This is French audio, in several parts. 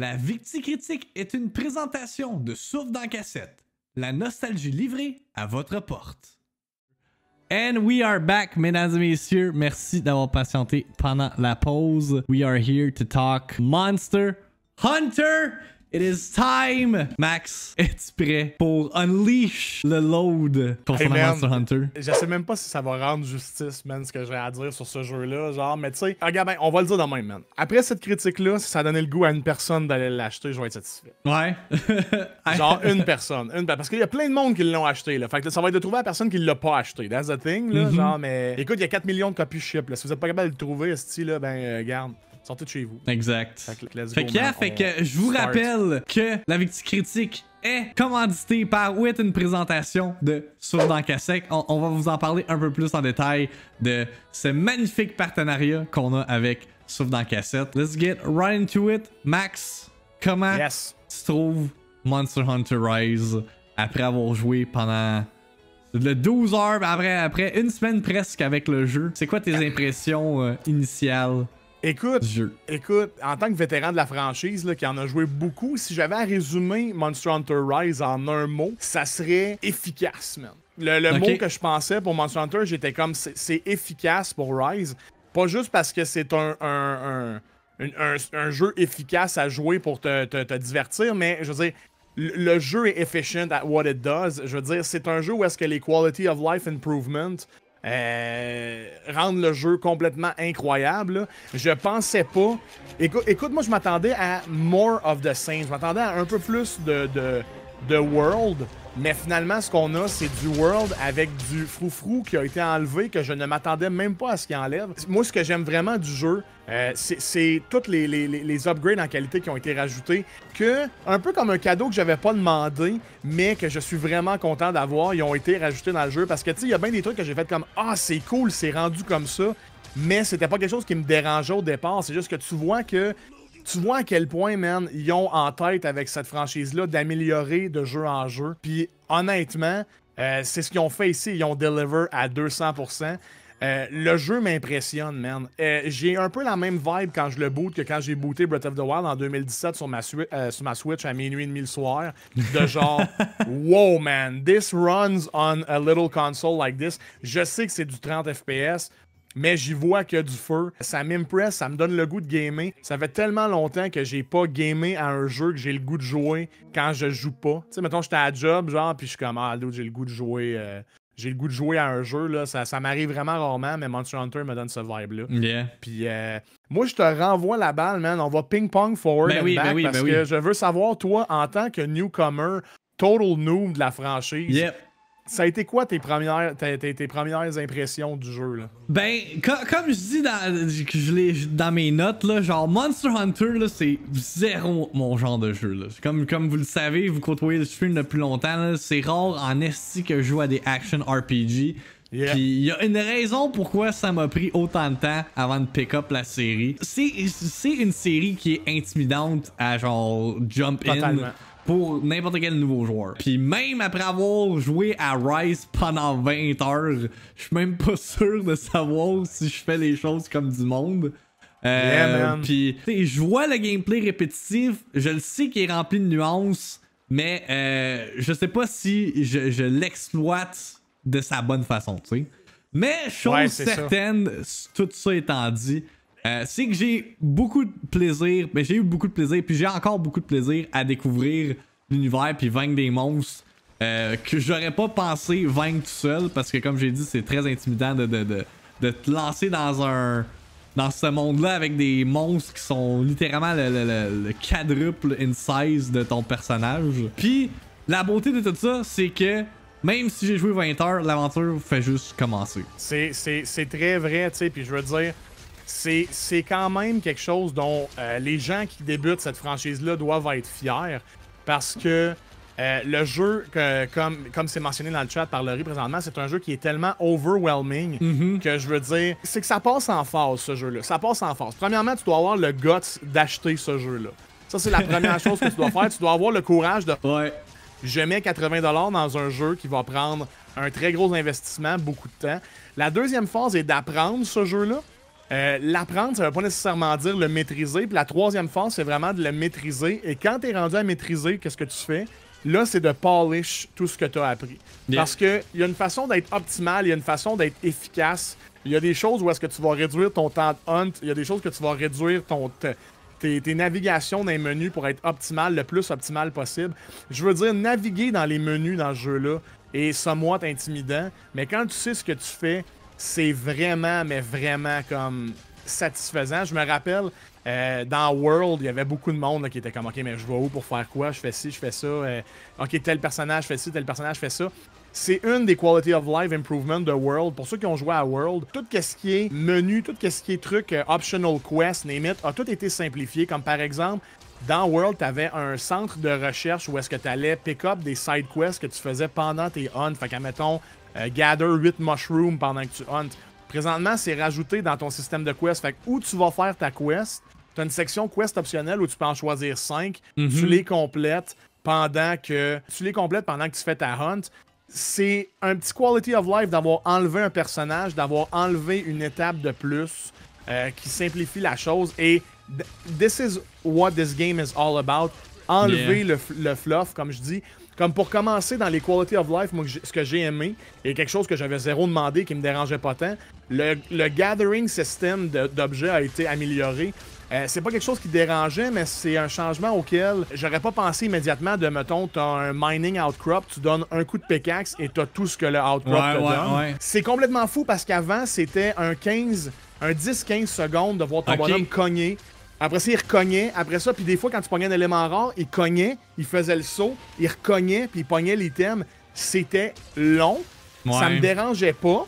La Critique est une présentation de Souffle dans cassette, la nostalgie livrée à votre porte. And we are back, mesdames et messieurs. Merci d'avoir patienté pendant la pause. We are here to talk Monster Hunter It is time, Max. Es-tu prêt pour unleash le load pour son Monster Hunter? Je sais même pas si ça va rendre justice, man, ce que j'ai à dire sur ce jeu-là. Genre, mais tu sais, regarde, ben, on va le dire dans demain, man. Après cette critique-là, si ça donnait le goût à une personne d'aller l'acheter, je vais être satisfait. Ouais. genre, une personne. Une... Parce qu'il y a plein de monde qui l'ont acheté, là. Fait que ça va être de trouver la personne qui l'a pas acheté. That's the thing, là. Mm-hmm. Genre, mais écoute, il y a 4 millions de copies ship, là. Si vous êtes pas capable de le trouver, ce là ben, regarde... Euh, chez vous. Exact. Fait que, fait, fait que je vous rappelle que la victime critique est commanditée par est une présentation de Sauve dans cassette. On, va vous en parler un peu plus en détail de ce magnifique partenariat qu'on a avec Sauf dans Cassette. Let's get right into it. Max, comment se trouve Monster Hunter Rise après avoir joué pendant le 12 heures, après, après une semaine presque avec le jeu? C'est quoi tes impressions euh, initiales Écoute, écoute, en tant que vétéran de la franchise là, qui en a joué beaucoup, si j'avais à résumer Monster Hunter Rise en un mot, ça serait efficace, man. Le, mot que je pensais pour Monster Hunter, j'étais comme c'est efficace pour Rise. Pas juste parce que c'est un, un, jeu efficace à jouer pour te, te divertir, mais je veux dire, le jeu est efficient at what it does. Je veux dire, c'est un jeu où est-ce que les quality of life improvement euh, rendre le jeu complètement incroyable. Je pensais pas. écoute, moi, je m'attendais à more of the same. Je m'attendais à un peu plus de de World. Mais finalement, ce qu'on a, c'est du World avec du froufrou qui a été enlevé, que je ne m'attendais même pas à ce qu'il enlève. Moi, ce que j'aime vraiment du jeu, euh, c'est toutes les, les, upgrades en qualité qui ont été rajoutés, que, un peu comme un cadeau que j'avais pas demandé, mais que je suis vraiment content d'avoir, ils ont été rajoutés dans le jeu. Parce que, tu sais, il y a bien des trucs que j'ai fait comme Ah, c'est cool, c'est rendu comme ça mais c'était pas quelque chose qui me dérangeait au départ. C'est juste que tu vois que tu vois à quel point, man, ils ont en tête avec cette franchise-là d'améliorer de jeu en jeu. Puis honnêtement, euh, c'est ce qu'ils ont fait ici. Ils ont deliver à 200%. Euh, le jeu m'impressionne, man. Euh, j'ai un peu la même vibe quand je le boot que quand j'ai booté Breath of the Wild en 2017 sur ma, sur ma Switch à minuit et demi le soir. De genre, wow, man, this runs on a little console like this. Je sais que c'est du 30 FPS mais j'y vois qu'il y a du feu. Ça m'impresse, ça me donne le goût de gamer. Ça fait tellement longtemps que j'ai pas gamé à un jeu que j'ai le goût de jouer quand je joue pas. Tu sais, mettons, j'étais à job, genre, puis je suis comme, ah, j'ai le goût de jouer. Euh, j'ai le goût de jouer à un jeu, là. Ça, m'arrive vraiment rarement, mais Monster Hunter me donne ce vibe-là. Yeah. Puis, euh, moi, je te renvoie la balle, man. On va ping-pong forward ben oui, ben oui, parce ben que je veux savoir, toi, en tant que newcomer, total noob de la franchise ça a été quoi tes premières, tes, tes, premières impressions du jeu? Ben, comme je dis dans, je dans mes notes, là, genre Monster Hunter, c'est zéro mon genre de jeu. Comme, comme vous le savez, vous côtoyez le stream depuis longtemps, c'est rare en esti que je joue à des action RPG. Puis il y a une raison pourquoi ça m'a pris autant de temps avant de pick up la série. C'est une série qui est intimidante à genre jump Totalement. in pour n'importe quel nouveau joueur. Puis même après avoir joué à Rise pendant 20 heures, je suis même pas sûr de savoir si je fais les choses comme du monde. Euh, puis je vois le gameplay répétitif, je le sais qu'il est rempli de nuances, mais euh, je sais pas si je, l'exploite de sa bonne façon, tu Mais chose certaine, tout ça étant dit, euh, c'est que j'ai beaucoup de plaisir, mais ben, j'ai eu beaucoup de plaisir, puis j'ai encore beaucoup de plaisir à découvrir l'univers puis vaincre des monstres euh, que j'aurais pas pensé vaincre tout seul parce que comme j'ai dit, c'est très intimidant de, de, de, de, te lancer dans un dans ce monde-là avec des monstres qui sont littéralement le, le quadruple in size de ton personnage. Puis la beauté de tout ça, c'est que même si j'ai joué 20 heures, l'aventure fait juste commencer. C'est très vrai, tu sais, puis je veux dire, c'est quand même quelque chose dont euh, les gens qui débutent cette franchise-là doivent être fiers parce que euh, le jeu, comme c'est mentionné dans le chat par Laurie présentement, c'est un jeu qui est tellement overwhelming mhm. que je veux dire, c'est que ça passe en phase ce jeu-là. Ça passe en phase. Premièrement, tu dois avoir le guts d'acheter ce jeu-là. Ça, c'est la première chose que tu dois faire. Tu dois avoir le courage de. Ouais. Je mets 80$ dans un jeu qui va prendre un très gros investissement, beaucoup de temps. La deuxième phase est d'apprendre ce jeu-là. Euh, l'apprendre, ça ne veut pas nécessairement dire le maîtriser. Puis la troisième phase, c'est vraiment de le maîtriser. Et quand tu es rendu à maîtriser, qu'est-ce que tu fais? Là, c'est de polish tout ce que tu as appris. Parce qu'il y a une façon d'être optimal il y a une façon d'être efficace. Il y a des choses où est-ce que tu vas réduire ton temps de hunt, il y a des choses que tu vas réduire ton, tes, tes, navigations dans les menus pour être optimal, le plus optimal possible. Je veux dire, naviguer dans les menus dans ce jeu-là et est somewhat intimidant, mais quand tu sais ce que tu fais, c'est vraiment, mais vraiment comme satisfaisant. Je me rappelle, euh, dans World, il y avait beaucoup de monde qui était comme Ok, mais je vais où pour faire quoi Je fais ci, je fais ça. Euh, ok, tel personnage fait ci, tel personnage fait ça. C'est une des quality of life improvement de World. Pour ceux qui ont joué à World, tout ce qui est menu, tout ce qui est truc, euh, optional quest, name a tout été simplifié. Comme par exemple, dans World, tu avais un centre de recherche où est-ce que tu allais pick up des side quests que tu faisais pendant tes on. Fait qu'à euh, gather 8 mushrooms pendant que tu hunt. Présentement, c'est rajouté dans ton système de quest. Fait que où tu vas faire ta quest, tu as une section quest optionnelle où tu peux en choisir 5. Mhm. Tu les complètes pendant que tu les complètes pendant que tu fais ta hunt. C'est un petit quality of life d'avoir enlevé un personnage, d'avoir enlevé une étape de plus euh, qui simplifie la chose. Et this is what this game is all about. Enlever le, le fluff, comme je dis. Comme pour commencer dans les quality of life, ce que j'ai aimé, et quelque chose que j'avais zéro demandé, qui me dérangeait pas tant, le, gathering system d'objets a été amélioré. Euh, c'est pas quelque chose qui dérangeait, mais c'est un changement auquel j'aurais pas pensé immédiatement de, mettons, t'as un mining outcrop, tu donnes un coup de pickaxe et t'as tout ce que le outcrop te donne. C'est complètement fou parce qu'avant, c'était un 15, un 10-15 secondes de voir ton bonhomme cogner après ça, il recognait. Après ça, puis des fois, quand tu pognais un élément rare, il cognait, il faisait le saut, il recognait, puis il pognait l'item. C'était long. Ça me dérangeait pas.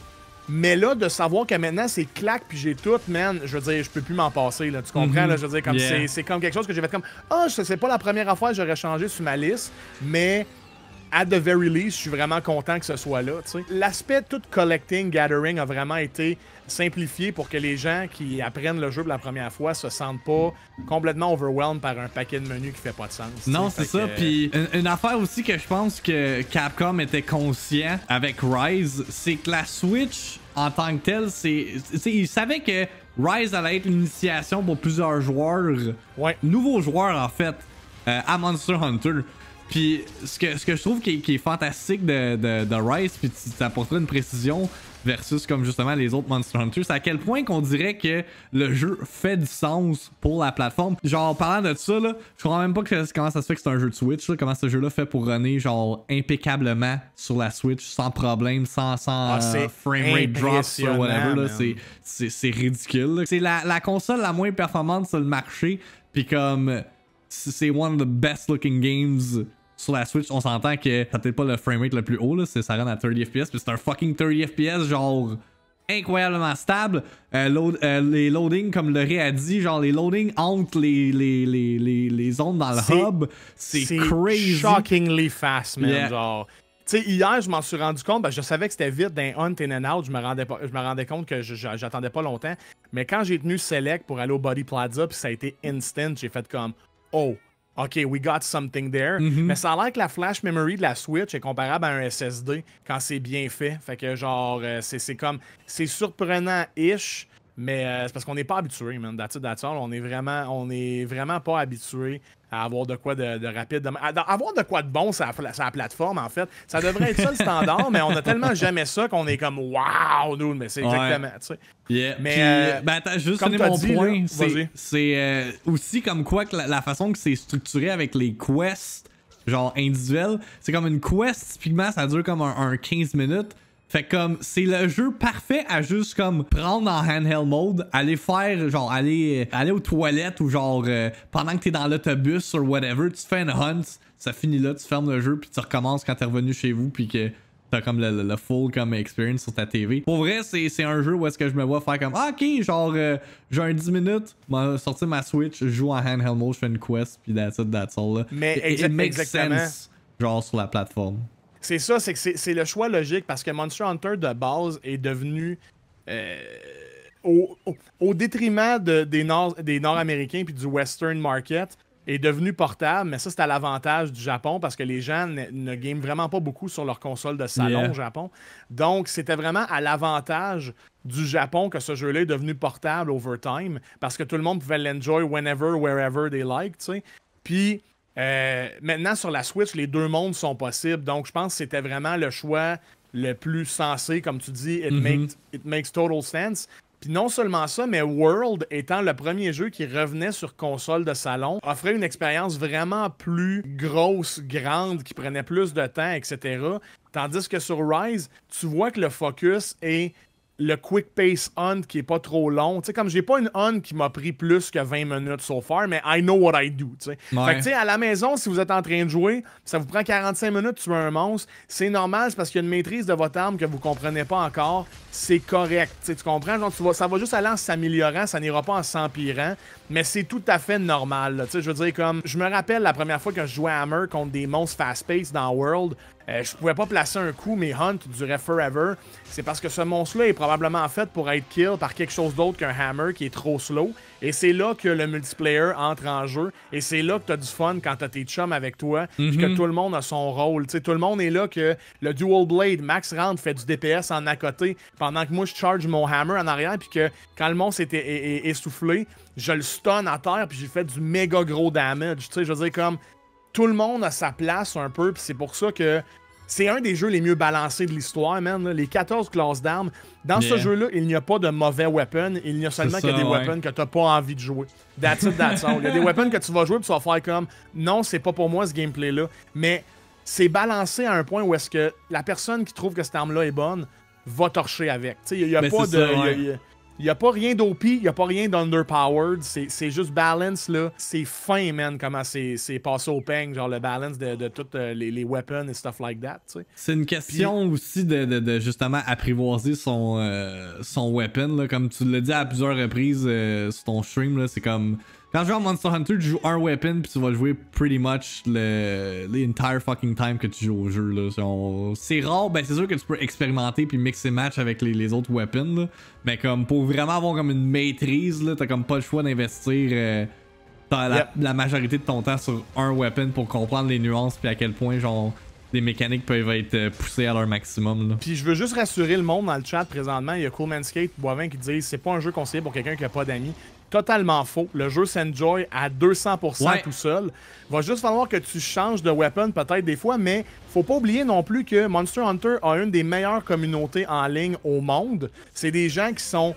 Mais là, de savoir que maintenant, c'est claque, puis j'ai tout, man, je veux dire, je peux plus m'en passer, là. Tu comprends, mhm. là? Je veux dire, c'est comme quelque chose que j'ai fait comme, ah, c'est pas la première fois que j'aurais changé sur ma liste, mais at the very least, je suis vraiment content que ce soit là. L'aspect tout collecting, gathering a vraiment été simplifié pour que les gens qui apprennent le jeu pour la première fois se sentent pas complètement overwhelmed par un paquet de menus qui fait pas de sens. Non, c'est ça. Puis une, affaire aussi que je pense que Capcom était conscient avec Rise, c'est que la Switch en tant que telle, c'est ils savaient que Rise allait être l'initiation pour plusieurs joueurs, nouveaux joueurs en fait. Euh, à Monster Hunter. Puis ce que, ce que je trouve qui est, fantastique de, de, de, Rise, puis ça apporterait une précision versus comme justement les autres Monster Hunter, c'est à quel point qu'on dirait que le jeu fait du sens pour la plateforme. Genre, parlant de ça, là, je comprends même pas comment ça se fait que c'est un jeu de Switch, comment ce jeu-là fait pour runner genre impeccablement sur la Switch, sans problème, sans, sans ah, euh, frame rate drop, whatever, c'est ridicule. C'est la, la console la moins performante sur le marché, puis comme c'est one of the best looking games sur la Switch. On s'entend que ça peut-être pas le framerate le plus haut, là, ça rend à 30 FPS, mais c'est un fucking 30 FPS, genre incroyablement stable. Euh, euh, les loadings, comme le Ré a dit, genre les loadings entre les, les, les, les, les zones dans le hub, c'est crazy. shockingly fast, man. Genre. Tu sais, hier, je m'en suis rendu compte, ben, je savais que c'était vite d'un hunt in and out, je me rendais, pas, je me rendais compte que j'attendais pas longtemps. Mais quand j'ai tenu select pour aller au Body Plaza, puis ça a été instant, j'ai fait comme oh, OK, we got something there. Mhm. Mais ça a l'air que la flash memory de la Switch est comparable à un SSD quand c'est bien fait. Fait que genre, euh, c'est comme, c'est surprenant-ish, mais euh, c'est parce qu'on n'est pas habitué, man. On est vraiment, on est vraiment pas habitué à avoir de quoi de, rapide. À, avoir de quoi de bon sur la, plateforme, en fait. Ça devrait être ça le standard, mais on a tellement jamais ça qu'on est comme Waouh, nous, mais c'est exactement. tu Mais euh, euh, ben, attends, juste mon point. C'est aussi comme quoi la, façon que c'est structuré avec les quests, genre individuels, c'est comme une quest, typiquement, ça dure comme un 15 minutes. Fait comme c'est le jeu parfait à juste comme prendre en handheld mode, aller faire genre aller euh, aller aux toilettes ou genre euh, pendant que t'es dans l'autobus ou whatever, tu fais une hunt, ça finit là, tu fermes le jeu puis tu recommences quand t'es revenu chez vous puis que t'as comme le, full comme experience sur ta TV. Pour vrai, c'est un jeu où est-ce que je me vois faire comme ah, ok, genre euh, j'ai un 10 minutes, sortir ma Switch, je joue en handheld mode, je fais une quest puis that's it, that's all. Mais it, makes sense genre sur la plateforme. C'est ça, c'est c'est le choix logique parce que Monster Hunter de base est devenu. Euh, au, détriment des Nord-Américains des puis du Western market, est devenu portable, mais ça, c'est à l'avantage du Japon parce que les gens ne, gagnent vraiment pas beaucoup sur leur console de salon au Japon. Donc, c'était vraiment à l'avantage du Japon que ce jeu-là est devenu portable over time parce que tout le monde pouvait l'enjoy whenever, wherever they like, tu sais. Puis, euh, maintenant, sur la Switch, les deux mondes sont possibles. Donc, je pense que c'était vraiment le choix le plus sensé, comme tu dis. It, mm-hmm. it makes total sense. Puis non seulement ça, mais World, étant le premier jeu qui revenait sur console de salon, offrait une expérience vraiment plus grosse, grande, qui prenait plus de temps, etc. Tandis que sur Rise, tu vois que le focus est le quick pace hunt qui est pas trop long. Tu sais, comme j'ai pas une hunt qui m'a pris plus que 20 minutes so far, mais I know what I do. Fait que, tu sais, à la maison, si vous êtes en train de jouer, ça vous prend 45 minutes, tu es un monstre. C'est normal, c'est parce qu'il y a une maîtrise de votre arme que vous comprenez pas encore. C'est correct. Tu, tu comprends? Genre, ça va juste aller en s'améliorant, ça n'ira pas en s'empirant, mais c'est tout à fait normal. Tu sais, je veux dire, comme, je me rappelle la première fois que je jouais à Hammer contre des monstres fast pace dans World, euh, je pouvais pas placer un coup, mais Hunt durait forever. C'est parce que ce monstre-là est probablement fait pour être kill par quelque chose d'autre qu'un hammer qui est trop slow. Et c'est là que le multiplayer entre en jeu. Et c'est là que t'as du fun quand t'as tes chums avec toi. puis que mhm. tout le monde a son rôle. tout le monde est là que le dual blade, Max Rand fait du DPS en à côté, pendant que moi je charge mon hammer en arrière, puis que quand le monstre est, essoufflé, je le stun à terre, puis j'ai fait du méga gros damage. Tu sais, je veux dire, comme tout le monde a sa place un peu, puis c'est pour ça que c'est un des jeux les mieux balancés de l'histoire, man. Les 14 classes d'armes. Dans ce jeu-là, il n'y a pas de mauvais weapon. Il n'y a seulement que des weapons que tu n'as pas envie de jouer. That's it, that's all. Il y a des weapons que tu vas jouer et tu vas faire comme non, c'est pas pour moi ce gameplay-là. Mais c'est balancé à un point où est-ce que la personne qui trouve que cette arme-là est bonne va torcher avec. Il n'y a ben, pas de. Il a pas rien d'OP, il a pas rien d'underpowered. C'est juste balance, là. C'est fin, man, comment c'est passé au ping, genre le balance de, de toutes euh, les, les, weapons et stuff like that, tu C'est une question aussi de, justement apprivoiser son, euh, son weapon, là. Comme tu l'as dit à plusieurs reprises euh, sur ton stream, là, c'est comme quand tu joues Monster Hunter, tu joues un weapon puis tu vas jouer pretty much le fucking time que tu joues au jeu. C'est rare, ben c'est sûr que tu peux expérimenter puis mixer match avec les, autres weapons. Mais comme pour vraiment avoir comme une maîtrise, t'as comme pas le choix d'investir euh, la, majorité de ton temps sur un weapon pour comprendre les nuances puis à quel point genre les mécaniques peuvent être euh, poussées à leur maximum. Puis je veux juste rassurer le monde dans le chat présentement. Il y a Coolman Skate Boivin qui disent « c'est pas un jeu conseillé pour quelqu'un qui a pas d'amis totalement faux. Le jeu s'enjoy à 200% tout seul. Va juste falloir que tu changes de weapon peut-être des fois, mais faut pas oublier non plus que Monster Hunter a une des meilleures communautés en ligne au monde. C'est des gens qui sont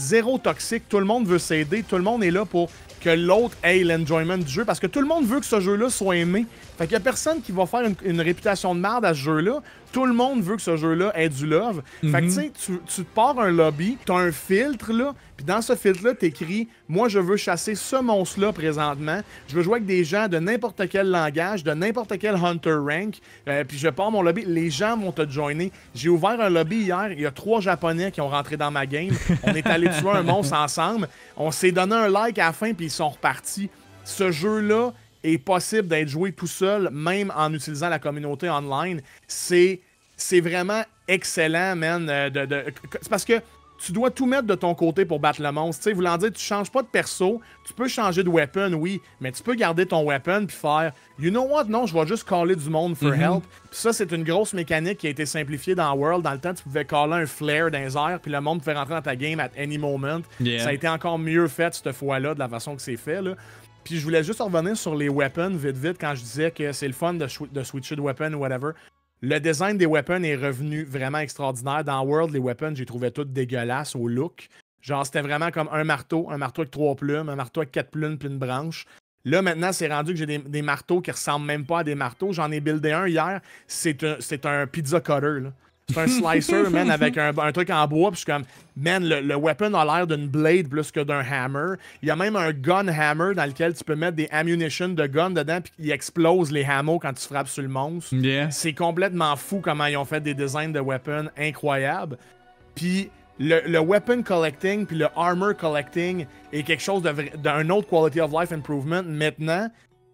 zéro toxiques. tout le monde veut s'aider, tout le monde est là pour que l'autre ait l'enjoyment du jeu, parce que tout le monde veut que ce jeu-là soit aimé. Fait qu'il a personne qui va faire une, une réputation de merde à ce jeu-là tout le monde veut que ce jeu-là ait du love. Fait que mhm. tu sais, tu, te pars un lobby, t'as un filtre là, puis dans ce filtre-là, t'écris Moi, je veux chasser ce monstre-là présentement. Je veux jouer avec des gens de n'importe quel langage, de n'importe quel Hunter Rank. Euh, puis je pars mon lobby. Les gens vont te joiner. J'ai ouvert un lobby hier. Il y a trois Japonais qui ont rentré dans ma game. On est allé tuer un monstre ensemble. On s'est donné un like à la fin, puis ils sont repartis. Ce jeu-là, est possible d'être joué tout seul, même en utilisant la communauté online. C'est, c'est vraiment excellent, man. Euh, de, parce que tu dois tout mettre de ton côté pour battre le monstre. Tu sais, voulant dire, tu changes pas de perso, tu peux changer de weapon, oui, mais tu peux garder ton weapon puis faire, you know what, non, je vais juste caller du monde for mhm. help. ça, c'est une grosse mécanique qui a été simplifiée dans World. Dans le temps, tu pouvais caller un flare dans les puis le monde pouvait rentrer dans ta game at any moment. Ça a été encore mieux fait cette fois-là, de la façon que c'est fait. Là. Puis je voulais juste revenir sur les weapons vite vite quand je disais que c'est le fun de, de switcher de weapon ou whatever. Le design des weapons est revenu vraiment extraordinaire. Dans World, les weapons, j'ai trouvé toutes dégueulasses au look. Genre, c'était vraiment comme un marteau, un marteau avec trois plumes, un marteau avec quatre plumes, puis une branche. Là, maintenant, c'est rendu que j'ai des, marteaux qui ressemblent même pas à des marteaux. J'en ai buildé un hier. C'est un, un, pizza cutter. Là. C'est un slicer, man, avec un, truc en bois. Puis je suis comme, man, le, weapon a l'air d'une blade plus que d'un hammer. Il y a même un gun hammer dans lequel tu peux mettre des ammunition de gun dedans, puis il explose les hameaux quand tu frappes sur le monstre. C'est complètement fou comment ils ont fait des designs de weapons incroyables. Puis. Le, le, weapon collecting puis le armor collecting est quelque chose d'un autre quality of life improvement maintenant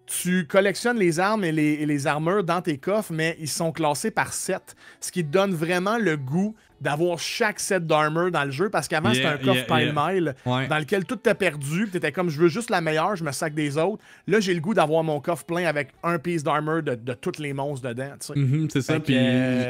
tu collectionnes les armes et les, armures dans tes coffres, mais ils sont classés par 7, ce qui donne vraiment le goût d'avoir chaque set d'armor dans le jeu parce qu'avant c'était un coffre pile-mile dans lequel tout était perdu, Tu étais comme je veux juste la meilleure, je me sac des autres. Là j'ai le goût d'avoir mon coffre plein avec un piece d'armor de, de toutes les monstres dedans. Mm-hmm, c'est ça, puis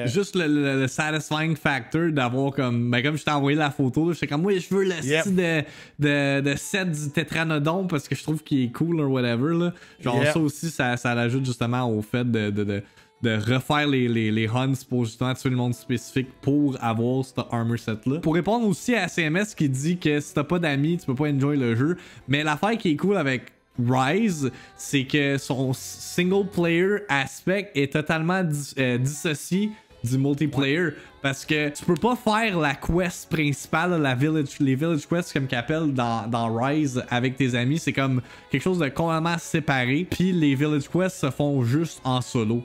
juste le, satisfying factor d'avoir comme, ben comme je t'ai envoyé la photo, j'étais comme oui je veux le de, set du tétranodon parce que je trouve qu'il est cool ou whatever. Là. Genre ça aussi ça, ça l'ajoute justement au fait de de refaire les, les, hunts pour justement le monde spécifique pour avoir ce armor set là. Pour répondre aussi à CMS qui dit que si t'as pas d'amis, tu peux pas enjoy le jeu. Mais l'affaire qui est cool avec Rise, c'est que son single player aspect est totalement euh, dissocié du multiplayer parce que tu peux pas faire la quest principale, la village, les village quests comme qu'appelle dans, dans Rise avec tes amis, c'est comme quelque chose de complètement séparé, puis les village quests se font juste en solo.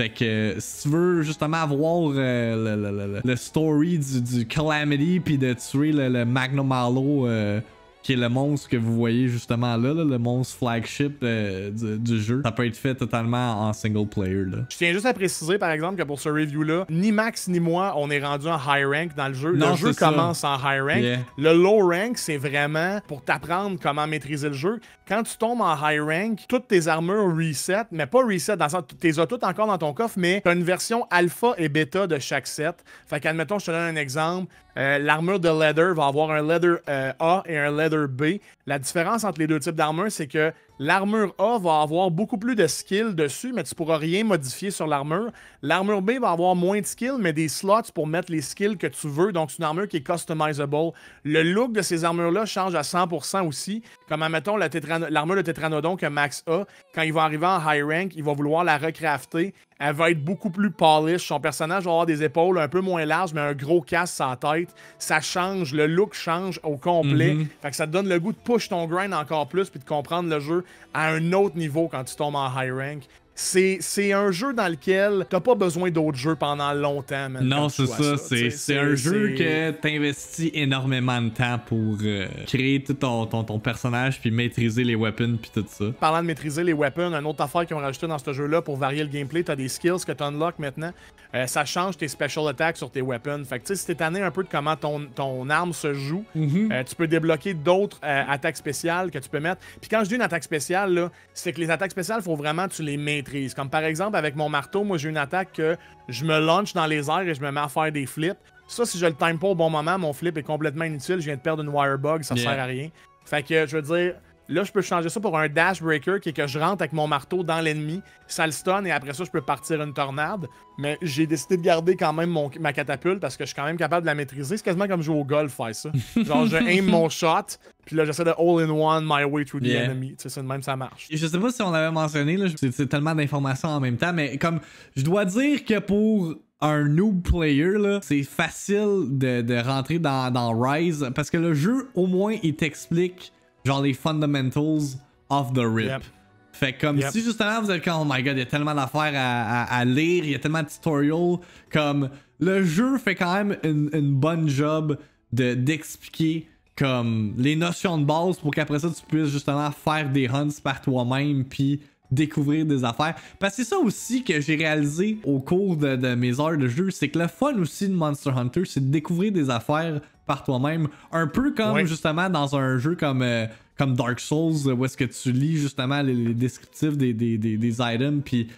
Fait que si tu veux justement avoir euh, le, story du, Calamity puis de tuer le, Magnum Malo euh, qui est le monstre que vous voyez justement là, le monstre flagship euh, du, jeu. Ça peut être fait totalement en single player. Je tiens juste à préciser par exemple que pour ce review-là, ni Max ni moi, on est rendu en high rank dans le jeu. le jeu commence en high rank. Le low rank, c'est vraiment pour t'apprendre comment maîtriser le jeu. Quand tu tombes en high rank, toutes tes armures reset, mais pas reset, dans le sens, tu les as toutes encore dans ton coffre, mais tu as une version alpha et bêta de chaque set. Fait qu'admettons, je te donne un exemple. Euh, l'armure de leather va avoir un leather euh, A et un leather B. La différence entre les deux types d'armure, c'est que L'armure A va avoir beaucoup plus de skills dessus, mais tu pourras rien modifier sur l'armure. L'armure B va avoir moins de skills, mais des slots pour mettre les skills que tu veux. Donc, c'est une armure qui est customizable. Le look de ces armures-là change à 100% aussi. Comme, admettons, l'armure de Tetranodon que Max a, quand il va arriver en high rank, il va vouloir la recrafter. Elle va être beaucoup plus polish. Son personnage va avoir des épaules un peu moins larges, mais un gros casque sa tête. Ça change, le look change au complet. Mm-hmm. que ça te donne le goût de push ton grind encore plus puis de comprendre le jeu à un autre niveau quand tu tombes en high rank c'est un jeu dans lequel t'as pas besoin d'autres jeux pendant longtemps. non, c'est ça. c'est un jeu que t'investis énormément de temps pour euh, créer tout ton, personnage, puis maîtriser les weapons, puis tout ça. Parlant de maîtriser les weapons, une autre affaire qu'ils ont rajouté dans ce jeu-là pour varier le gameplay, t'as des skills que t'unlocks maintenant. Euh, ça change tes special attacks sur tes weapons. Fait que tu sais, si t'es tanné un peu de comment ton, arme se joue, mhm. euh, tu peux débloquer d'autres attaques spéciales que tu peux mettre. Puis quand je dis une attaque spéciale, c'est que les attaques spéciales, faut vraiment que tu les maîtrises comme par exemple, avec mon marteau, moi j'ai une attaque que je me launch dans les airs et je me mets à faire des flips. Ça, si je le time pas au bon moment, mon flip est complètement inutile. Je viens de perdre une wirebug, ça sert à rien. Fait que je veux dire, là, je peux changer ça pour un dash breaker qui est que je rentre avec mon marteau dans l'ennemi, ça le stun et après ça, je peux partir une tornade. Mais j'ai décidé de garder quand même mon, ma catapulte parce que je suis quand même capable de la maîtriser. C'est quasiment comme jouer au golf, faire ça. Genre, je aim mon shot, puis là, j'essaie de all-in-one my way through the enemy. Tu sais, même ça marche. Je sais pas si on l'avait mentionné, là, c'est tellement d'informations en même temps, mais comme je dois dire que pour un noob player, c'est facile de, de rentrer dans, dans, Rise parce que le jeu, au moins, il t'explique genre les fundamentals of the rip. Fait comme si justement vous êtes comme oh my god, il y a tellement d'affaires à, à, lire, il y a tellement de tutorials, comme le jeu fait quand même une, une bonne job de d'expliquer comme les notions de base pour qu'après ça tu puisses justement faire des hunts par toi-même puis découvrir des affaires. Parce que c'est ça aussi que j'ai réalisé au cours de, mes heures de jeu, c'est que le fun aussi de Monster Hunter, c'est de découvrir des affaires par toi-même. Un peu comme justement dans un jeu comme, euh, comme Dark Souls, où est-ce que tu lis justement les, descriptifs des, des, des items, puis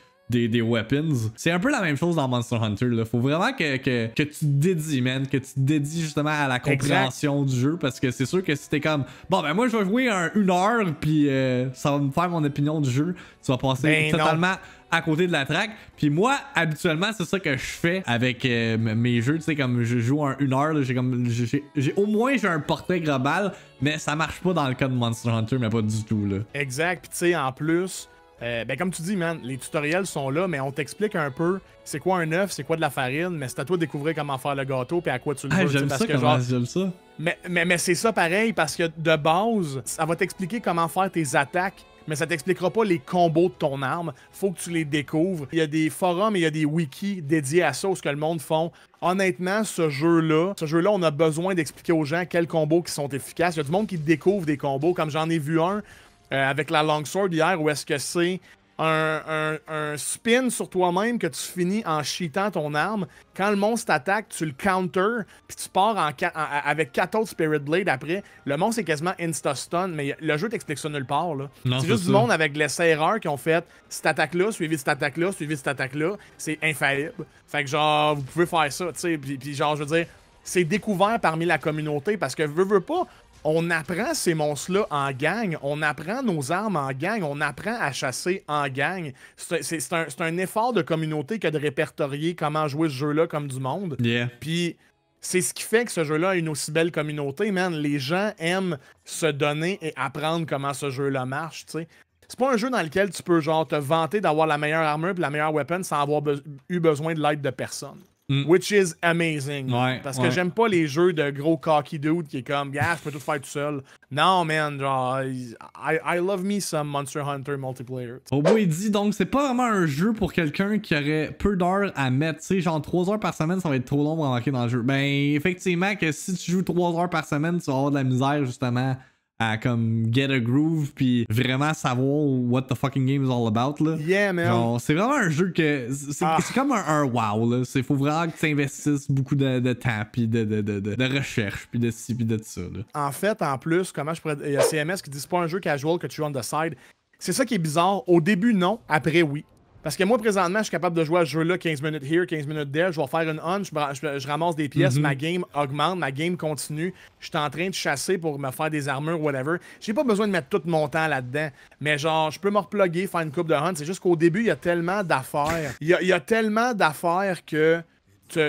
des, weapons. C'est un peu la même chose dans Monster Hunter. Là. Faut vraiment que, tu te dédies, man. Que tu te dédies justement à la compréhension du jeu. Parce que c'est sûr que si t'es comme, bon, ben moi, je vais jouer un, une heure, puis euh, ça va me faire mon opinion du jeu, tu vas passer ben, totalement. à côté de la track. Puis moi, habituellement, c'est ça que je fais avec euh, mes jeux. Tu sais, comme je joue un, une heure, j'ai comme j'ai au moins j'ai un portrait global, mais ça marche pas dans le cas de Monster Hunter, mais pas du tout là. Exact. Puis tu sais, en plus, euh, ben comme tu dis, man, les tutoriels sont là, mais on t'explique un peu c'est quoi un œuf, c'est quoi de la farine, mais c'est à toi de découvrir comment faire le gâteau puis à quoi tu le ah, veux. j'aime ça, j'aime ça. Mais, c'est ça pareil, parce que de base, ça va t'expliquer comment faire tes attaques, mais ça t'expliquera pas les combos de ton arme. Faut que tu les découvres. Il y a des forums et il y a des wikis dédiés à ça, ce que le monde font. Honnêtement, ce jeu-là, ce jeu-là, on a besoin d'expliquer aux gens quels combos qui sont efficaces. Il y a du monde qui découvre des combos, comme j'en ai vu un. Euh, avec la longsword hier ou est-ce que c'est un, spin sur toi-même que tu finis en cheatant ton arme. Quand le monstre t'attaque, tu le counter, puis tu pars en, avec 4 Spirit Blade après. Le monstre est quasiment insta-stun, mais le jeu t'explique ça nulle part. C'est juste du monde avec les erreurs qui ont fait cette attaque-là, suivi de cette attaque-là, suivi de cette attaque-là. C'est infaillible. Fait que genre, vous pouvez faire ça, tu sais. Puis genre, je veux dire, c'est découvert parmi la communauté parce que veux, veux pas, on apprend ces monstres-là en gang, on apprend nos armes en gang, on apprend à chasser en gang. C'est un, effort de communauté que de répertorier comment jouer ce jeu-là comme du monde. Puis c'est ce qui fait que ce jeu-là a une aussi belle communauté, man. Les gens aiment se donner et apprendre comment ce jeu-là marche, tu sais. C'est pas un jeu dans lequel tu peux genre te vanter d'avoir la meilleure armure et la meilleure weapon sans avoir eu besoin de l'aide de personne. Mm. Which is amazing. parce que j'aime pas les jeux de gros cocky dude qui est comme, yeah, je peux tout faire tout seul. Non, man, genre, I, I love me some Monster Hunter multiplayer. Au oh bout, il dit donc, c'est pas vraiment un jeu pour quelqu'un qui aurait peu d'heures à mettre. Tu sais, genre 3 heures par semaine, ça va être trop long pour manquer dans le jeu. Ben, effectivement, que si tu joues 3 heures par semaine, tu vas avoir de la misère, justement, à comme get a groove puis vraiment savoir what the fucking game is all about là. Yeah man. c'est vraiment un jeu que c'est ah. comme un, wow là. C'est faut vraiment que tu investisses beaucoup de, temps puis de, de, de, recherche puis de ci puis de ça là. En fait en plus comment je pourrais il y a CMS qui dit c'est pas un jeu casual que tu joues on the side. C'est ça qui est bizarre. Au début non, après oui. Parce que moi, présentement, je suis capable de jouer à ce jeu-là 15 minutes here, 15 minutes there. Je vais faire une hunt, je, ramasse des pièces, mhm. ma game augmente, ma game continue. Je suis en train de chasser pour me faire des armures, whatever. J'ai pas besoin de mettre tout mon temps là-dedans. Mais genre, je peux me reploguer, faire une coupe de hunt. C'est juste qu'au début, il y a tellement d'affaires. Il y a, tellement d'affaires que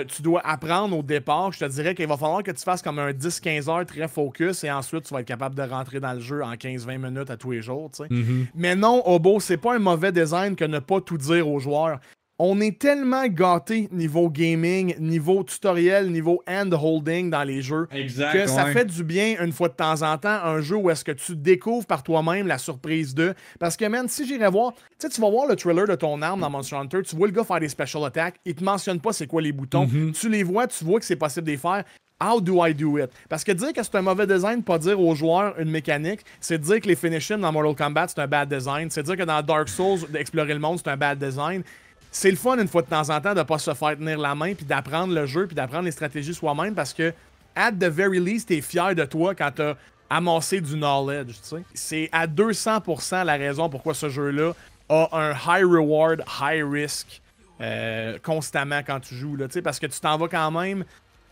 tu, dois apprendre au départ. Je te dirais qu'il va falloir que tu fasses comme un 10-15 heures très focus et ensuite tu vas être capable de rentrer dans le jeu en 15-20 minutes à tous les jours. Mm-hmm. Mais non, Obo, c'est pas un mauvais design que ne pas tout dire aux joueurs on est tellement gâté niveau gaming, niveau tutoriel, niveau hand-holding dans les jeux que ça fait du bien une fois de temps en temps un jeu où est-ce que tu découvres par toi-même la surprise de. Parce que, man, si j'irais voir, tu sais, tu vas voir le trailer de ton arme dans Monster Hunter, tu vois le gars faire des special attacks, il te mentionne pas c'est quoi les boutons, mhm. tu les vois, tu vois que c'est possible de les faire. How do I do it? Parce que dire que c'est un mauvais design, pas dire aux joueurs une mécanique, c'est dire que les finishing dans Mortal Kombat, c'est un bad design. C'est dire que dans Dark Souls, d'explorer le monde, c'est un bad design c'est le fun une fois de temps en temps de pas se faire tenir la main puis d'apprendre le jeu puis d'apprendre les stratégies soi-même parce que at the very least t'es fier de toi quand t'as amassé du knowledge. C'est à 200% la raison pourquoi ce jeu-là a un high reward, high risk euh, constamment quand tu joues là, parce que tu t'en vas quand même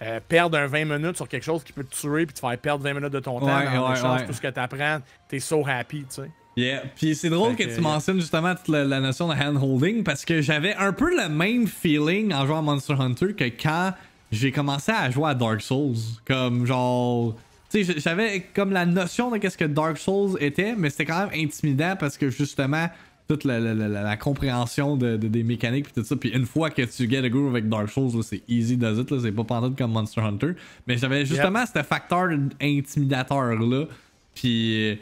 euh, perdre un 20 minutes sur quelque chose qui peut te tuer puis te faire perdre 20 minutes de ton temps dans tout ce que tu apprends, t'es so happy, tu sais. Yeah. Puis c'est drôle que, tu mentionnes justement toute la, notion de hand-holding parce que j'avais un peu le même feeling en jouant à Monster Hunter que quand j'ai commencé à jouer à Dark Souls. Comme genre. Tu sais, j'avais comme la notion de qu'est-ce que Dark Souls était, mais c'était quand même intimidant parce que justement, toute la, compréhension de, des mécaniques puis tout ça. Puis une fois que tu get a groove avec Dark Souls, c'est easy does it, c'est pas pantoute comme Monster Hunter. Mais j'avais justement ce facteur intimidateur là. Puis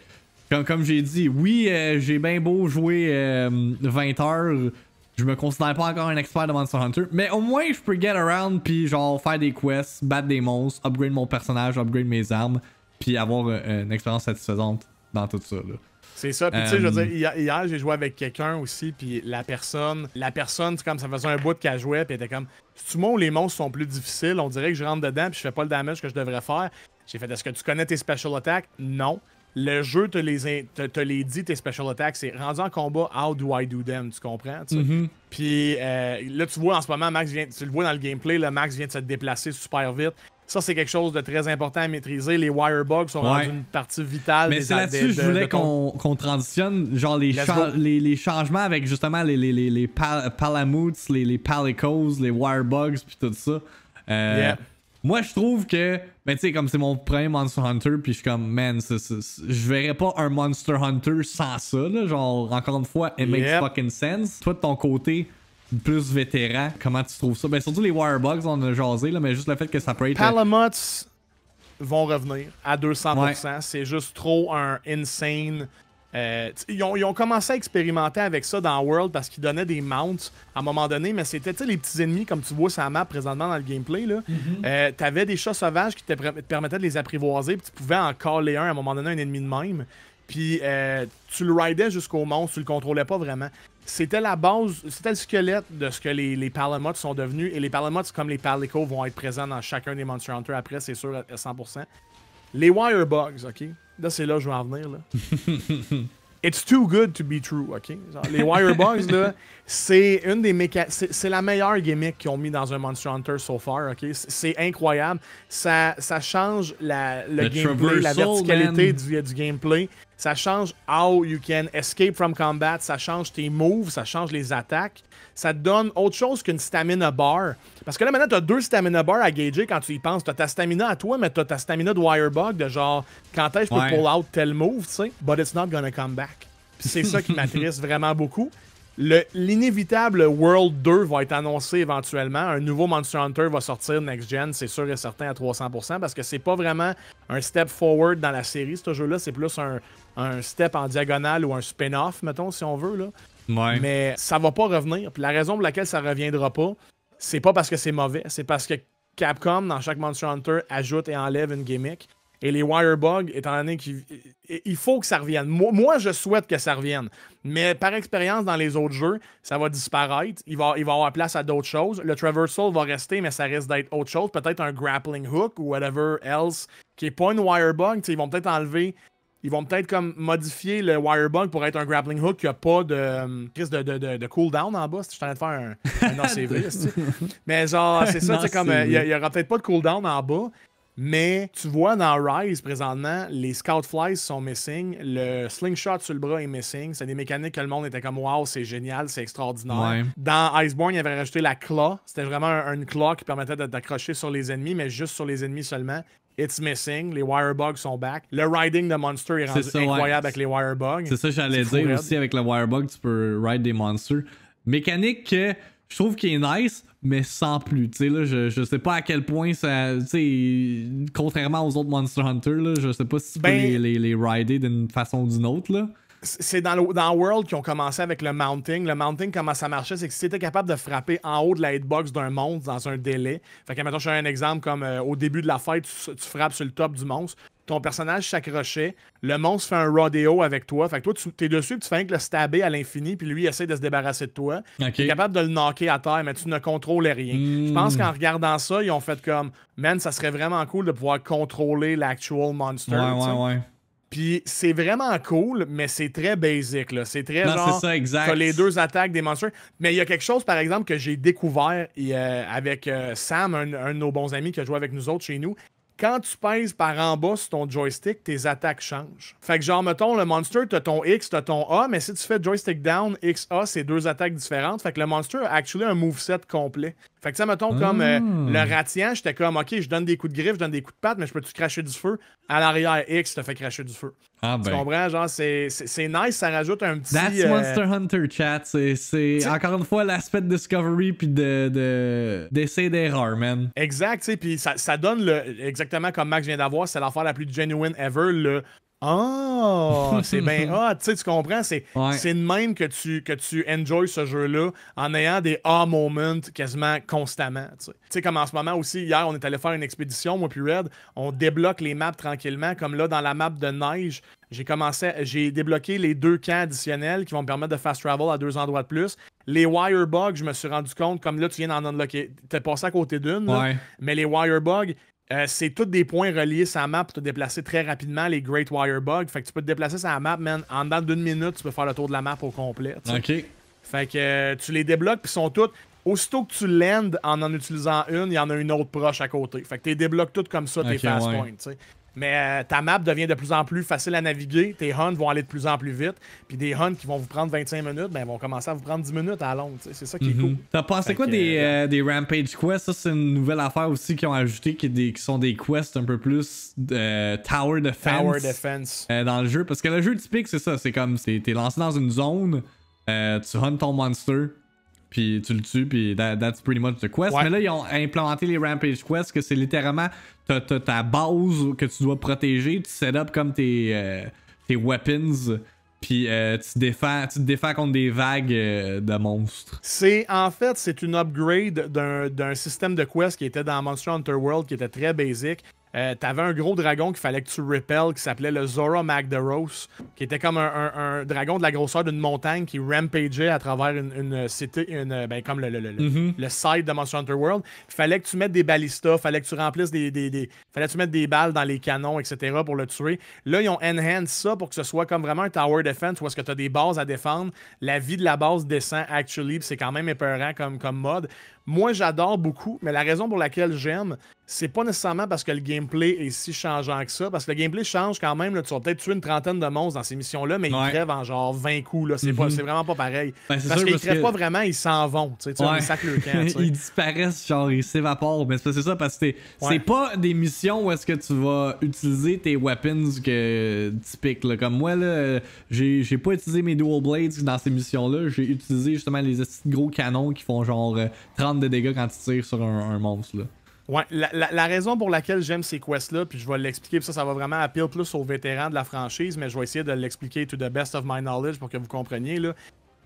comme, j'ai dit, oui, euh, j'ai bien beau jouer 20 euh, heures, je me considère pas encore un expert de Monster Hunter, mais au moins je peux get around puis genre faire des quests, battre des monstres, upgrade mon personnage, upgrade mes armes, puis avoir euh, une expérience satisfaisante dans tout ça. C'est ça. Puis tu sais, je veux dire, hier, j'ai joué avec quelqu'un aussi, puis la personne, la personne, comme ça faisait un bout qu'elle jouait, puis elle était comme, tu moi où les monstres sont plus difficiles, on dirait que je rentre dedans, puis je fais pas le damage que je devrais faire. J'ai fait, est-ce que tu connais tes special attacks? Non le jeu te les, te, les dit, tes special attacks, c'est rendu en combat, how do I do them, tu comprends? Mm-hmm. Puis euh, là, tu vois en ce moment, Max vient, tu le vois dans le gameplay, le Max vient de se déplacer super vite. Ça, c'est quelque chose de très important à maîtriser. Les wirebugs sont une partie vitale. Mais c'est là-dessus que je voulais qu'on transitionne, genre les, les, changements avec justement les, les, les, les les, les palicos, les wirebugs, puis tout ça. Euh, moi, je trouve que, ben, tu sais, comme c'est mon premier Monster Hunter, puis je suis comme, man, je verrais pas un Monster Hunter sans ça, là. Genre, encore une fois, it makes fucking sense. Toi, de ton côté, plus vétéran, comment tu trouves ça? Ben, surtout les Wirebugs, on a jasé, là, mais juste le fait que ça peut être. Euh, vont revenir à 200%. C'est juste trop un insane euh, ils, ont, commencé à expérimenter avec ça dans World parce qu'ils donnaient des mounts à un moment donné, mais c'était les petits ennemis comme tu vois sur la map présentement dans le gameplay. Mhm. Euh, tu avais des chats sauvages qui te, permettaient de les apprivoiser, puis tu pouvais en caler un à un moment donné, un ennemi de même. Puis euh, tu le ridais jusqu'au monstre, tu le contrôlais pas vraiment. C'était la base, c'était le squelette de ce que les, les sont devenus. Et les Palamots, comme les Palico vont être présents dans chacun des Monster Hunter après, c'est sûr, à 100%. Les wirebugs, OK? Là, c'est là que je vais en venir, là. It's too good to be true, OK? les wirebugs, là, c'est une des C'est la meilleure gimmick qu'ils ont mis dans un Monster Hunter so far, OK? C'est incroyable. Ça, ça change la, le, gameplay, la verticalité du, du gameplay. Ça change how you can escape from combat, ça change tes moves, ça change les attaques. Ça te donne autre chose qu'une stamina bar. Parce que là, maintenant, t'as deux stamina bars à gager quand tu y penses. T'as ta stamina à toi, mais t'as ta stamina de Wirebug, de genre, quand est-ce que je peux pull out tel move, tu sais. But it's not gonna come back. c'est ça qui m'intéresse vraiment beaucoup. L'inévitable World 2 va être annoncé éventuellement. Un nouveau Monster Hunter va sortir next-gen, c'est sûr et certain, à 300%, parce que c'est pas vraiment un step forward dans la série, ce jeu-là. C'est plus un, step en diagonale ou un spin-off, mettons, si on veut. Là. Mais ça va pas revenir. Puis la raison pour laquelle ça reviendra pas, c'est pas parce que c'est mauvais, c'est parce que Capcom, dans chaque Monster Hunter, ajoute et enlève une gimmick. Et les wirebugs, étant donné qu'il faut que ça revienne. Moi, je souhaite que ça revienne. Mais par expérience, dans les autres jeux, ça va disparaître. Il va, il va avoir place à d'autres choses. Le traversal va rester, mais ça risque d'être autre chose. Peut-être un grappling hook ou whatever else, qui n'est pas une wirebug. ils vont peut-être enlever. Ils vont peut-être comme modifier le wirebug pour être un grappling hook qui n'a pas hum, de, de, de, cooldown en bas. Je suis en train de faire un, un ACV. mais genre, c'est ça, comme euh, il n'y aura peut-être pas de cooldown en bas. Mais tu vois dans Rise présentement, les Scout Flies sont missing, le slingshot sur le bras est missing. C'est des mécaniques que le monde était comme Wow, c'est génial, c'est extraordinaire. Dans Iceborne, il avait rajouté la claw. C'était vraiment une claw qui permettait d'accrocher sur les ennemis, mais juste sur les ennemis seulement. It's missing. Les wirebugs sont back. Le riding de monster est rendu incroyable avec les wirebugs. C'est ça que j'allais dire aussi. Avec le wirebug, tu peux ride des monsters. Mécanique que je trouve qui est nice, mais sans plus. Tu sais, là, je, je sais pas à quel point ça. Tu sais, contrairement aux autres Monster Hunter, là, je sais pas si tu peux ben, les, les, les rider d'une façon ou d'une autre, là c'est dans, dans World qu'ils ont commencé avec le mounting. Le mounting, comment ça marchait, c'est que si tu étais capable de frapper en haut de la hitbox d'un monstre dans un délai, fait que maintenant je un exemple comme euh, au début de la fight, tu, frappes sur le top du monstre, ton personnage s'accrochait, le monstre fait un rodeo avec toi, fait que toi tu es dessus, tu fais que le stabber à l'infini, puis lui il essaie de se débarrasser de toi. Tu es capable de le knocker à terre, mais tu ne contrôles rien. Je pense hmm. qu'en regardant ça, ils ont fait comme, man, ça serait vraiment cool de pouvoir contrôler l'actual monster. Puis c'est vraiment cool, mais c'est très basic. C'est très genre. les deux attaques des monstres. Mais il y a quelque chose, par exemple, que j'ai découvert avec euh, Sam, un, un, de nos bons amis qui a joué avec nous autres chez nous quand tu pèses par en bas sur ton joystick, tes attaques changent. Fait que genre, mettons, le monster, t'as ton X, t'as ton A, mais si tu fais joystick down, X, A, c'est deux attaques différentes. Fait que le monster a actually un moveset complet. Fait que ça, mettons, comme euh, hmm. le ratien, j'étais comme, OK, je donne des coups de griffe, je donne des coups de patte, mais je peux-tu cracher du feu? À l'arrière, X te fait cracher du feu. Ah, tu ben. comprends? Genre, c'est nice, ça rajoute un petit. That's euh, Monster Hunter Chat. C'est encore une fois l'aspect de Discovery puis de d'essai d'erreur, man. Exact, tu sais. Puis ça, ça, donne le, exactement comme Max vient d'avoir, c'est l'affaire la plus genuine ever, le, Oh, c'est bien ah, tu sais, tu comprends, c'est de même que tu que tu enjoys ce jeu-là en ayant des ah moments quasiment constamment. Tu sais, comme en ce moment aussi, hier, on est allé faire une expédition, moi puis Red, on débloque les maps tranquillement, comme là dans la map de neige, j'ai commencé, j'ai débloqué les deux camps additionnels qui vont me permettre de fast travel à deux endroits de plus. Les wire je me suis rendu compte, comme là, tu viens d'en unlocker. T'es passé à côté d'une, mais les wirebugs », euh, c'est tous des points reliés sur la map pour te déplacer très rapidement, les Great Wire Bugs. Fait que tu peux te déplacer sur la map, En dedans d'une minute, tu peux faire le tour de la map au complet. OK. Fait que euh, tu les débloques, puis sont toutes. Aussitôt que tu l'endes en en utilisant une, il y en a une autre proche à côté. Fait que tu les débloques toutes comme ça, tes fast points. Mais euh, ta map devient de plus en plus facile à naviguer, tes hunts vont aller de plus en plus vite, puis des hunts qui vont vous prendre 25 minutes, ben, vont commencer à vous prendre 10 minutes à longue. C'est ça qui est mhm. cool. T'as pensé quoi euh, euh, des, Rampage Quests Ça, c'est une nouvelle affaire aussi qu'ils ont ajouté, qui, sont des quests un peu plus Tower Defense. Tower Defense. dans le jeu, parce que le jeu typique, c'est ça c'est comme t'es lancé dans une zone, tu hunts ton monster, puis tu le tues, puis that's pretty much the quest. Mais là, ils ont implanté les Rampage Quests, que c'est littéralement ta, base que tu dois protéger, tu set up comme tes, euh, tes weapons, puis euh, tu, te défends, tu défends contre des vagues euh, de monstres. C'est En fait, c'est une upgrade d'un système de quest qui était dans Monster Hunter World, qui était très basic, euh, t'avais un gros dragon qu'il fallait que tu repelles qui s'appelait le Zora Magdaros, qui était comme un, dragon de la grosseur d'une montagne qui rampageait à travers une, cité, une, ben, comme le, mm-hmm. le, site de Monster Hunter World. Il fallait que tu mettes des ballistas, fallait que tu remplisses des, des, fallait que tu mettes des balles dans les canons, etc. pour le tuer. Là, ils ont enhanced ça pour que ce soit comme vraiment un tower defense où est-ce que tu as des bases à défendre. La vie de la base descend actually, c'est quand même épeurant comme, comme mode. Moi, j'adore beaucoup, mais la raison pour laquelle j'aime, c'est pas nécessairement parce que le gameplay est si changeant que ça, parce que le gameplay change quand même. tu vas peut-être tuer une trentaine de monstres dans ces missions-là, mais ils crèvent en genre 20 coups. Mhm. C'est vraiment pas pareil. Ben, parce qu'ils crèvent pas vraiment, ils s'en vont. Tu sais, Ils le camp. ils disparaissent, genre ils s'évaporent. Mais c'est ça, parce que c'est pas des missions où est-ce que tu vas utiliser tes weapons que typiques. Comme moi, j'ai pas utilisé mes dual blades dans ces missions-là. J'ai utilisé justement les gros canons qui font genre 30 de dégâts quand tu tires sur un, un monstre. Là la, raison pour laquelle j'aime ces quests-là, puis je vais l'expliquer, puis ça, ça va vraiment appeler plus aux vétérans de la franchise, mais je vais essayer de l'expliquer to the best of my knowledge pour que vous compreniez. Là.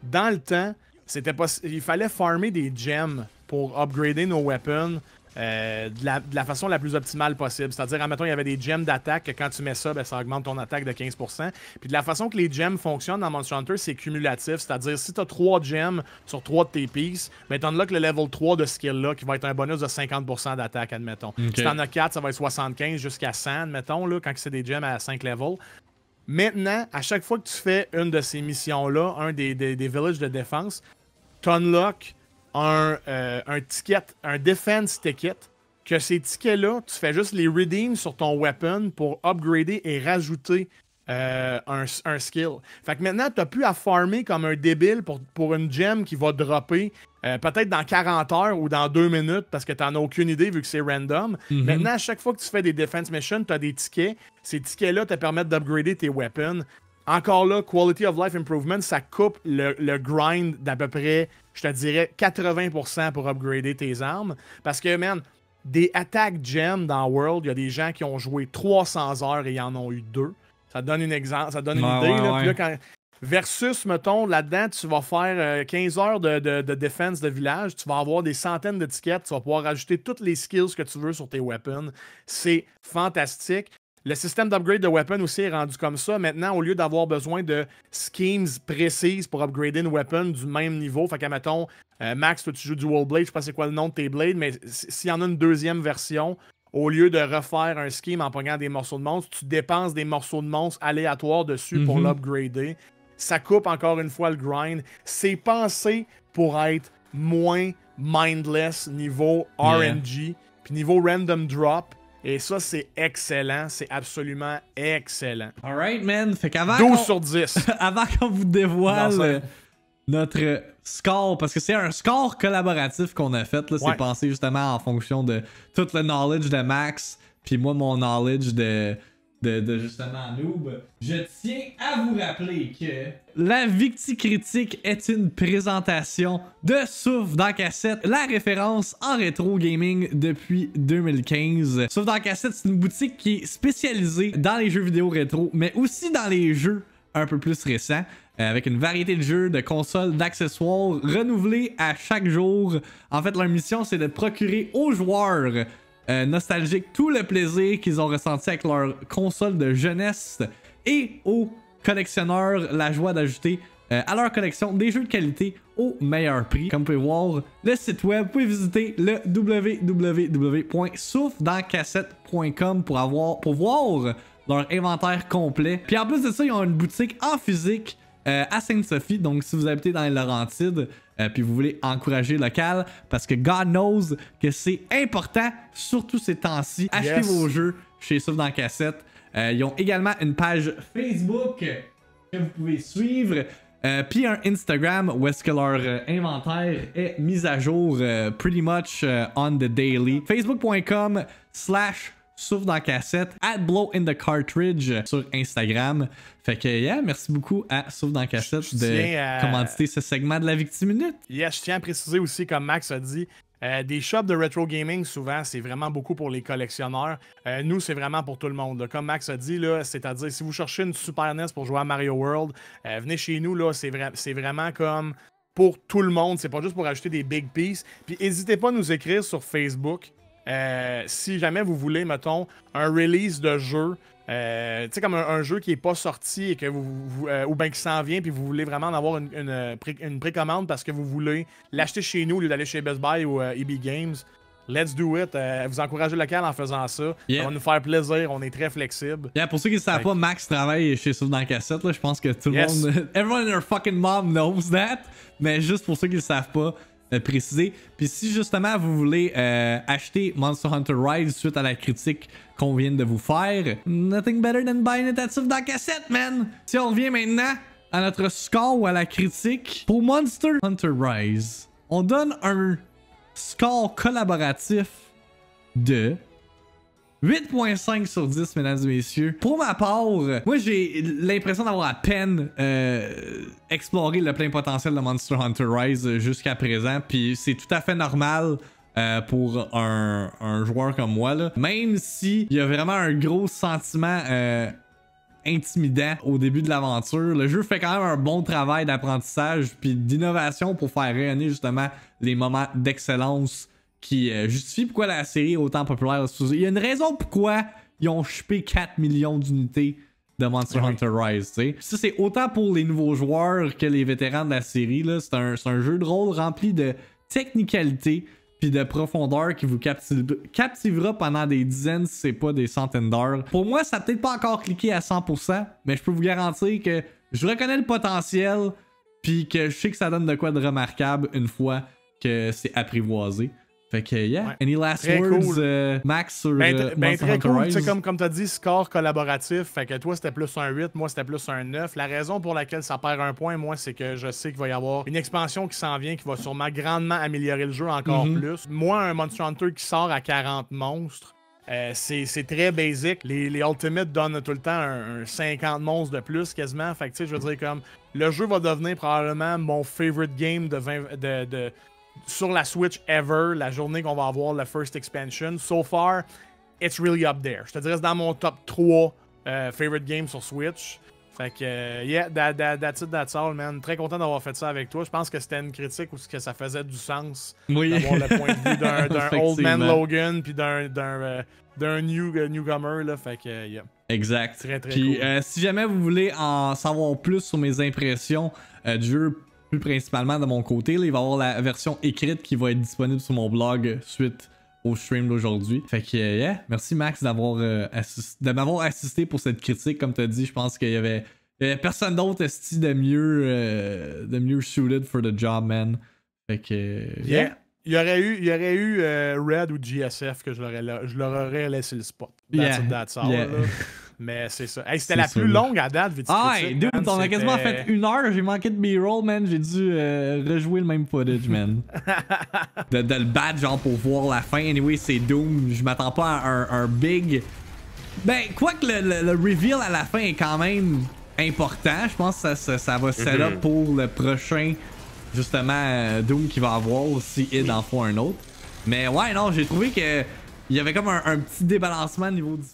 Dans le temps, c'était pas, il fallait farmer des gems pour upgrader nos weapons, euh, de, la, façon la plus optimale possible. C'est-à-dire, admettons, il y avait des gems d'attaque, que quand tu mets ça, ben, ça augmente ton attaque de 15%. Puis de la façon que les gems fonctionnent dans Monster Hunter, c'est cumulatif. C'est-à-dire, si tu as 3 gems sur 3 de tes pieces, ben, t'en que le level 3 de ce skill-là, qui va être un bonus de 50% d'attaque, admettons. Si tu en as 4, ça va être 75 jusqu'à 100, admettons, là, quand c'est des gems à 5 levels. Maintenant, à chaque fois que tu fais une de ces missions-là, un des, villages de défense, unlocks... Euh, un, ticket, un defense ticket, que ces tickets-là, tu fais juste les redeem sur ton weapon pour upgrader et rajouter euh, un, skill. Fait que maintenant, tu n'as plus à farmer comme un débile pour, une gem qui va dropper euh, peut-être dans 40 heures ou dans 2 minutes parce que tu n'en as aucune idée vu que c'est random. Mhm. Maintenant, à chaque fois que tu fais des defense missions, tu as des tickets. Ces tickets-là te permettent d'upgrader tes weapons. Encore là, Quality of Life Improvement, ça coupe le grind d'à peu près je te dirais 80% pour upgrader tes armes. Parce que, man, des attaques gem dans World, il y a des gens qui ont joué 300 heures et ils en ont eu deux. Ça donne, une, exemple, ça donne une idée. Versus, mettons, là-dedans, tu vas faire 15 euh, heures de, défense de, de village, tu vas avoir des centaines d'étiquettes, tu vas pouvoir ajouter toutes les skills que tu veux sur tes weapons. C'est fantastique. Le système d'upgrade de weapon aussi est rendu comme ça. Maintenant, au lieu d'avoir besoin de schemes précises pour upgrader une weapon du même niveau, fait qu'à mettons, euh, Max, toi tu joues du Wall Blade, je sais pas c'est quoi le nom de tes blades, mais s'il y en a une deuxième version, au lieu de refaire un scheme en prenant des morceaux de monstres, tu dépenses des morceaux de monstres aléatoires dessus pour mhm. l'upgrader. Ça coupe encore une fois le grind. C'est pensé pour être moins mindless niveau RNG, puis niveau random drop et ça, c'est excellent. C'est absolument excellent. Alright, man. Fait qu'avant. 12 sur 10. avant qu'on vous dévoile. Euh, notre euh, score, parce que c'est un score collaboratif qu'on a fait. Là, C'est pensé justement en fonction de tout le knowledge de Max, puis moi, mon knowledge de, de, justement Noob, ben, je tiens à vous rappeler que la critique est une présentation de Souffle dans Cassette, la référence en rétro gaming depuis 2015. Souffle dans Cassette, c'est une boutique qui est spécialisée dans les jeux vidéo rétro, mais aussi dans les jeux un peu plus récents euh, avec une variété de jeux, de consoles, d'accessoires renouvelés à chaque jour. En fait, leur mission, c'est de procurer aux joueurs euh, nostalgique tout le plaisir qu'ils ont ressenti avec leur console de jeunesse et aux collectionneurs la joie d'ajouter euh, à leur collection des jeux de qualité au meilleur prix. Comme vous pouvez voir, le site web, vous pouvez visiter le www.souffdancassette.com pour, avoir, pour voir leur inventaire complet. Puis en plus de ça, ils ont une boutique en physique euh, à Sainte-Sophie, donc si vous habitez dans les Laurentides, euh, puis vous voulez encourager local, parce que God knows que c'est important, surtout ces temps-ci. Achetez vos jeux chez Sauf dans cassette. Euh, ils ont également une page Facebook que vous pouvez suivre. Euh, puis un Instagram où est-ce que leur inventaire est mis à jour pretty much on the daily. Facebook.com slash sauf dans cassette, at Blow in the Cartridge sur Instagram. Fait que, yeah, merci beaucoup à Sauf dans cassette de à... commanditer ce segment de la Victime Minute. Yeah, je tiens à préciser aussi, comme Max a dit, euh, des shops de retro gaming, souvent, c'est vraiment beaucoup pour les collectionneurs. Euh, nous, c'est vraiment pour tout le monde. Comme Max a dit, c'est-à-dire, si vous cherchez une Super NES pour jouer à Mario World, euh, venez chez nous, c'est vraiment comme pour tout le monde. C'est pas juste pour acheter des big pieces. Puis n'hésitez pas à nous écrire sur Facebook. Euh, si jamais vous voulez, mettons, un release de jeu, euh, tu sais, comme un, jeu qui n'est pas sorti et que vous, euh, ou bien qui s'en vient, puis vous voulez vraiment en avoir une, une, précommande parce que vous voulez l'acheter chez nous au lieu d'aller chez Best Buy ou EB e Games. Let's do it. vous encouragez le en faisant ça. On Ça va nous faire plaisir. On est très flexible. pour ceux qui ne savent pas, Max travaille chez Soudan dans Cassette. Je pense que tout le monde. Everyone in their fucking mom knows that. Mais juste pour ceux qui ne savent pas, préciser. Puis si justement vous voulez euh, acheter Monster Hunter Rise suite à la critique qu'on vient de vous faire, nothing better than buying it at dans cassette, man! Si on revient maintenant à notre score ou à la critique, pour Monster Hunter Rise, on donne un score collaboratif de 8.5 sur 10, mesdames et messieurs. Pour ma part, moi j'ai l'impression d'avoir à peine euh, exploré le plein potentiel de Monster Hunter Rise jusqu'à présent. Puis c'est tout à fait normal. Euh, pour un, joueur comme moi, là. même s'il y a vraiment un gros sentiment euh, intimidant au début de l'aventure. Le jeu fait quand même un bon travail d'apprentissage puis d'innovation pour faire rayonner justement les moments d'excellence qui euh, justifie pourquoi la série est autant populaire. Il y a une raison pourquoi ils ont chupé 4 millions d'unités de Monster Hunter Rise. Ça, c'est autant pour les nouveaux joueurs que les vétérans de la série. C'est un, jeu de rôle rempli de technicalité puis de profondeur qui vous captivera pendant des dizaines, si c'est pas des centaines d'heures. Pour moi, ça n'a peut-être pas encore cliqué à 100%, mais je peux vous garantir que je reconnais le potentiel puis que je sais que ça donne de quoi de remarquable une fois que c'est apprivoisé. Fait que, yeah. Any last words, euh, Max, sur ben, euh, ben Comme, comme tu dit, score collaboratif. Fait que toi, c'était plus un 8, moi, c'était plus un 9. La raison pour laquelle ça perd un point, moi, c'est que je sais qu'il va y avoir une expansion qui s'en vient qui va sûrement grandement améliorer le jeu encore mhm. plus. Moi, un Monster Hunter qui sort à 40 monstres, euh, c'est très basic. Les, les Ultimate donnent tout le temps un, 50 monstres de plus quasiment. Fait que, tu sais, je veux dire, comme, le jeu va devenir probablement mon favorite game de, 20, de, de sur la Switch ever, la journée qu'on va avoir la first expansion. So far, it's really up there. Je te dirais, c'est dans mon top 3 euh, favorite games sur Switch. Fait que, euh, yeah, that, that, that's it, that's all, man. Très content d'avoir fait ça avec toi. Je pense que c'était une critique où que ça faisait du sens oui. d'avoir le point de vue d'un Old Man Logan puis d'un d'un euh, new, newcomer. Là, fait que, Exact. Très, très Puis, cool. si jamais vous voulez en savoir plus sur mes impressions euh, du jeu principalement de mon côté. il va y avoir la version écrite qui va être disponible sur mon blog suite au stream d'aujourd'hui. Fait que, euh, yeah, merci Max d'avoir euh, de assisté pour cette critique. Comme tu as dit, je pense qu'il y avait, personne d'autre esti de mieux euh, de mieux suited for the job, man. Fait que, yeah. Il y aurait eu, il eu Red ou GSF que je leur, aurais laissé le spot. yeah. Mais c'est ça. c'était la plus longue à date, vite Ah, on a quasiment fait une heure. J'ai manqué de B-roll, man. J'ai dû euh, rejouer le même footage, man. de, le battre, genre, pour voir la fin. Anyway, c'est Doom. Je m'attends pas à un, big. Ben, quoi que le, reveal à la fin est quand même important. Je pense que ça, ça, va se mm-hmm. pour le prochain, justement, euh, Doom qui va avoir aussi il en un autre. Mais ouais, non, j'ai trouvé que il y avait comme un, un petit débalancement au niveau du